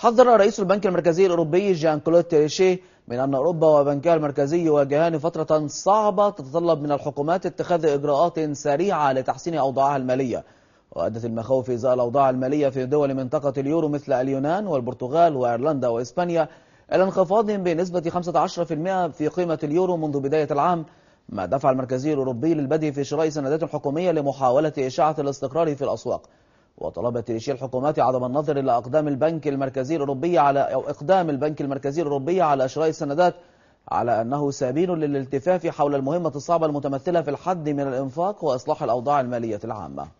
حذر رئيس البنك المركزي الأوروبي جان كلود تريشيه من أن أوروبا وبنكها المركزي يواجهان فترة صعبة تتطلب من الحكومات اتخاذ إجراءات سريعة لتحسين أوضاعها المالية وأدت المخاوف إزاء الأوضاع المالية في دول منطقة اليورو مثل اليونان والبرتغال وأيرلندا وإسبانيا إلى انخفاض بنسبة 15% في قيمة اليورو منذ بداية العام ما دفع المركزي الأوروبي للبدء في شراء سندات حكومية لمحاولة إشاعة الاستقرار في الأسواق وطلبت ريشي الحكومات عدم النظر إلى أقدام البنك المركزي الأوروبي على أو إقدام البنك المركزي الأوروبي على شراء السندات على أنه سبيل للالتفاف حول المهمة الصعبة المتمثلة في الحد من الإنفاق وإصلاح الأوضاع المالية العامة